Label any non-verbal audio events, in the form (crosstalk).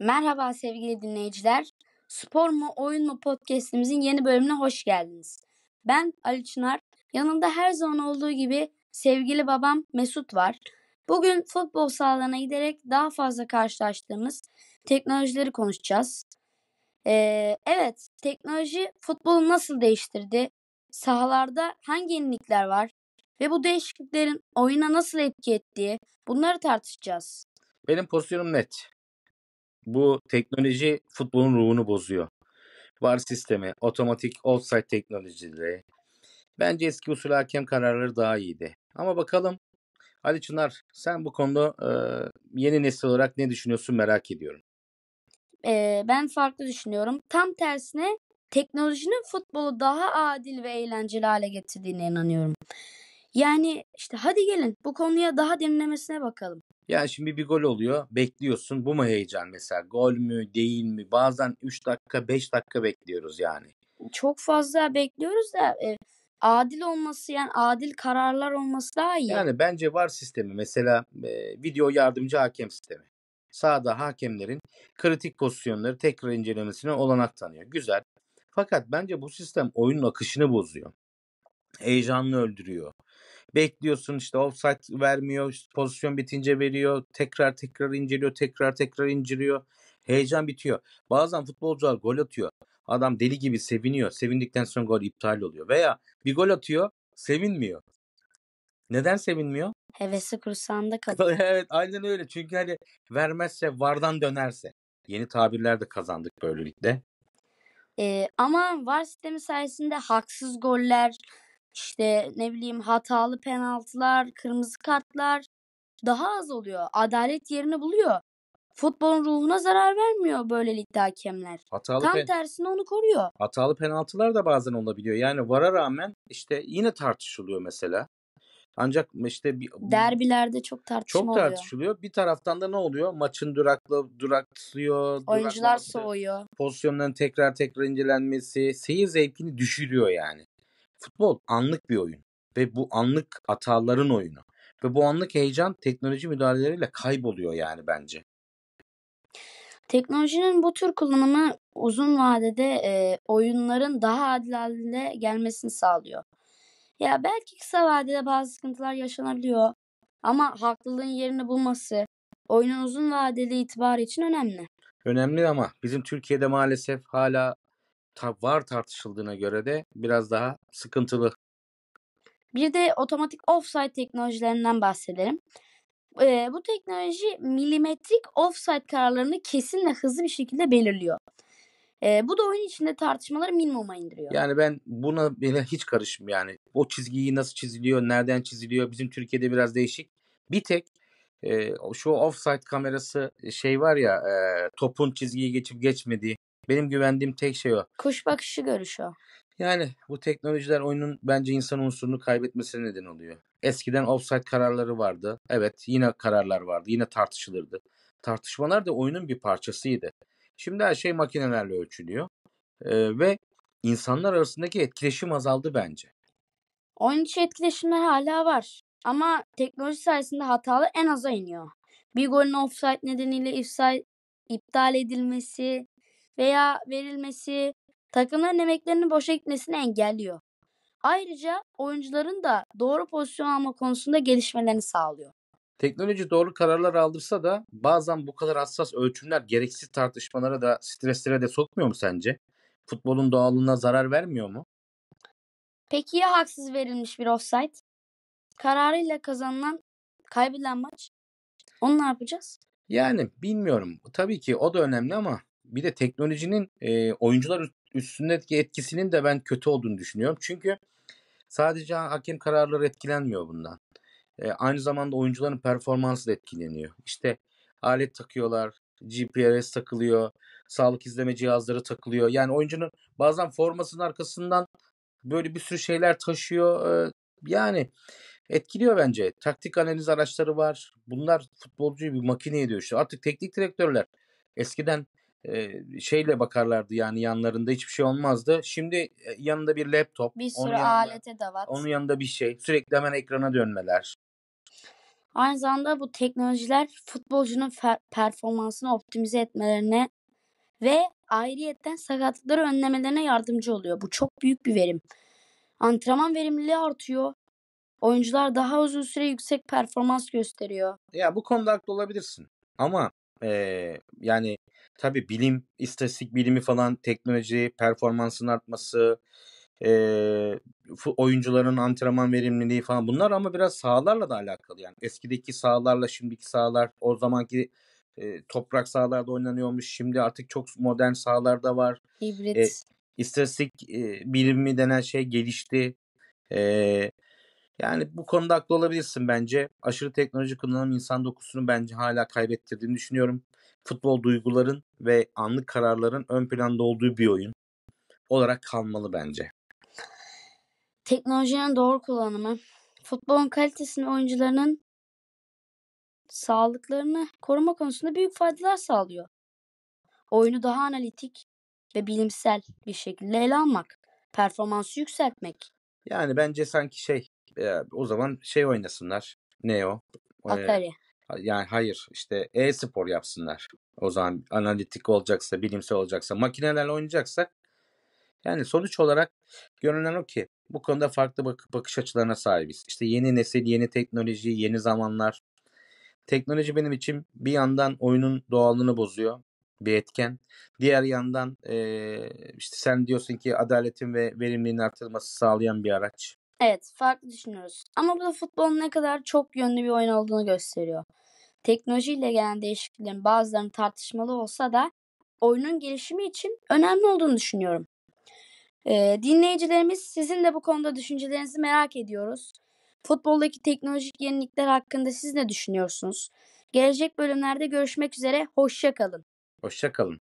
Merhaba sevgili dinleyiciler. Spor mu oyun mu podcast'imizin yeni bölümüne hoş geldiniz. Ben Ali Çınar. Yanımda her zaman olduğu gibi sevgili babam Mesut var. Bugün futbol sahalarına giderek daha fazla karşılaştığımız teknolojileri konuşacağız. Ee, evet, teknoloji futbolu nasıl değiştirdi? Sahalarda hangi yenilikler var? Ve bu değişikliklerin oyuna nasıl etki ettiği bunları tartışacağız. Benim pozisyonum net. Bu teknoloji futbolun ruhunu bozuyor. VAR sistemi, otomatik offside teknolojileri. Bence eski usul hakem kararları daha iyiydi. Ama bakalım Ali Çınar sen bu konuda e, yeni nesil olarak ne düşünüyorsun merak ediyorum. Ee, ben farklı düşünüyorum. Tam tersine teknolojinin futbolu daha adil ve eğlenceli hale getirdiğine inanıyorum. Yani işte hadi gelin bu konuya daha derinlemesine bakalım. Yani şimdi bir gol oluyor. Bekliyorsun. Bu mu heyecan mesela? Gol mü değil mi? Bazen 3 dakika 5 dakika bekliyoruz yani. Çok fazla bekliyoruz da e, adil olması yani adil kararlar olması daha iyi. Yani bence var sistemi. Mesela e, video yardımcı hakem sistemi. Sağda hakemlerin kritik pozisyonları tekrar incelemesine olanak tanıyor. Güzel. Fakat bence bu sistem oyunun akışını bozuyor. Heyecanını öldürüyor bekliyorsun işte offside vermiyor işte pozisyon bitince veriyor tekrar tekrar inceliyor tekrar tekrar inceliyor heyecan bitiyor. Bazen futbolcular gol atıyor adam deli gibi seviniyor sevindikten sonra gol iptal oluyor veya bir gol atıyor sevinmiyor. Neden sevinmiyor? Hevesi kursağında (laughs) kalıyor. evet aynen öyle çünkü hani vermezse vardan dönerse. Yeni tabirler de kazandık böylelikle. Ee, ama VAR sistemi sayesinde haksız goller, işte ne bileyim hatalı penaltılar, kırmızı kartlar daha az oluyor. Adalet yerini buluyor. Futbolun ruhuna zarar vermiyor böylelikle hakemler. Hatalı Tam pen- tersine onu koruyor. Hatalı penaltılar da bazen olabiliyor. Yani vara rağmen işte yine tartışılıyor mesela. Ancak işte bir, derbilerde çok tartışma çok oluyor. tartışılıyor. Bir taraftan da ne oluyor? Maçın durakla duraklıyor. Oyuncular soğuyor. Pozisyonların tekrar tekrar incelenmesi seyir zevkini düşürüyor yani. Futbol anlık bir oyun ve bu anlık hataların oyunu. Ve bu anlık heyecan teknoloji müdahaleleriyle kayboluyor yani bence. Teknolojinin bu tür kullanımı uzun vadede e, oyunların daha adil halde gelmesini sağlıyor. Ya belki kısa vadede bazı sıkıntılar yaşanabiliyor ama haklılığın yerini bulması oyunun uzun vadeli itibarı için önemli. Önemli ama bizim Türkiye'de maalesef hala var tartışıldığına göre de biraz daha sıkıntılı. Bir de otomatik offside teknolojilerinden bahsedelim. Ee, bu teknoloji milimetrik offside kararlarını kesin ve hızlı bir şekilde belirliyor. Ee, bu da oyun içinde tartışmaları minimuma indiriyor. Yani ben buna bile hiç karışım yani. O çizgiyi nasıl çiziliyor, nereden çiziliyor bizim Türkiye'de biraz değişik. Bir tek e, şu offside kamerası şey var ya e, topun çizgiyi geçip geçmediği benim güvendiğim tek şey o. Kuş bakışı görüşü o. Yani bu teknolojiler oyunun bence insan unsurunu kaybetmesine neden oluyor. Eskiden offside kararları vardı. Evet yine kararlar vardı. Yine tartışılırdı. Tartışmalar da oyunun bir parçasıydı. Şimdi her şey makinelerle ölçülüyor. Ee, ve insanlar arasındaki etkileşim azaldı bence. Oyun içi etkileşimler hala var. Ama teknoloji sayesinde hatalı en aza iniyor. Bir golün offside nedeniyle ifside, iptal edilmesi, veya verilmesi takımların emeklerinin boşa gitmesini engelliyor. Ayrıca oyuncuların da doğru pozisyon alma konusunda gelişmelerini sağlıyor. Teknoloji doğru kararlar aldırsa da bazen bu kadar hassas ölçümler gereksiz tartışmalara da streslere de sokmuyor mu sence? Futbolun doğallığına zarar vermiyor mu? Peki ya haksız verilmiş bir offside? Kararıyla kazanılan, kaybedilen maç? Onu ne yapacağız? Yani bilmiyorum. Tabii ki o da önemli ama bir de teknolojinin e, oyuncular üstündeki etkisinin de ben kötü olduğunu düşünüyorum. Çünkü sadece hakem kararları etkilenmiyor bundan. E, aynı zamanda oyuncuların performansı da etkileniyor. İşte alet takıyorlar, GPS takılıyor, sağlık izleme cihazları takılıyor. Yani oyuncunun bazen formasının arkasından böyle bir sürü şeyler taşıyor. E, yani etkiliyor bence. Taktik analiz araçları var. Bunlar futbolcuyu bir makine ediyor. İşte artık teknik direktörler eskiden şeyle bakarlardı yani yanlarında hiçbir şey olmazdı. Şimdi yanında bir laptop. Bir sürü onun yanında, alet edevat. Onun yanında bir şey. Sürekli hemen ekrana dönmeler. Aynı zamanda bu teknolojiler futbolcunun performansını optimize etmelerine ve ayrıyetten sakatlıkları önlemelerine yardımcı oluyor. Bu çok büyük bir verim. Antrenman verimliliği artıyor. Oyuncular daha uzun süre yüksek performans gösteriyor. Ya bu konuda haklı olabilirsin. Ama ee, yani Tabi bilim, istatistik bilimi falan, teknoloji, performansın artması, e, oyuncuların antrenman verimliliği falan bunlar ama biraz sahalarla da alakalı yani. Eskideki sahalarla şimdiki sahalar o zamanki e, toprak sahalarda oynanıyormuş. Şimdi artık çok modern sahalarda var. Hibrit. E, istatistik e, bilimi denen şey gelişti. E, yani bu konuda haklı olabilirsin bence. Aşırı teknoloji kullanım insan dokusunu bence hala kaybettirdiğini düşünüyorum. Futbol duyguların ve anlık kararların ön planda olduğu bir oyun olarak kalmalı bence. Teknolojinin doğru kullanımı, futbolun kalitesini oyuncularının sağlıklarını koruma konusunda büyük faydalar sağlıyor. Oyunu daha analitik ve bilimsel bir şekilde ele almak, performansı yükseltmek. Yani bence sanki şey ya, o zaman şey oynasınlar. Ne o? Atari. Yani hayır işte e-spor yapsınlar. O zaman analitik olacaksa, bilimsel olacaksa, makinelerle oynayacaksak yani sonuç olarak görünen o ki bu konuda farklı bak bakış açılarına sahibiz. İşte yeni nesil, yeni teknoloji, yeni zamanlar. Teknoloji benim için bir yandan oyunun doğallığını bozuyor bir etken. Diğer yandan e, işte sen diyorsun ki adaletin ve verimliliğin artırılması sağlayan bir araç. Evet, farklı düşünüyoruz. Ama bu da futbolun ne kadar çok yönlü bir oyun olduğunu gösteriyor. Teknolojiyle gelen değişikliklerin bazılarının tartışmalı olsa da oyunun gelişimi için önemli olduğunu düşünüyorum. Ee, dinleyicilerimiz sizin de bu konuda düşüncelerinizi merak ediyoruz. Futboldaki teknolojik yenilikler hakkında siz ne düşünüyorsunuz? Gelecek bölümlerde görüşmek üzere. Hoşça kalın. Hoşça kalın.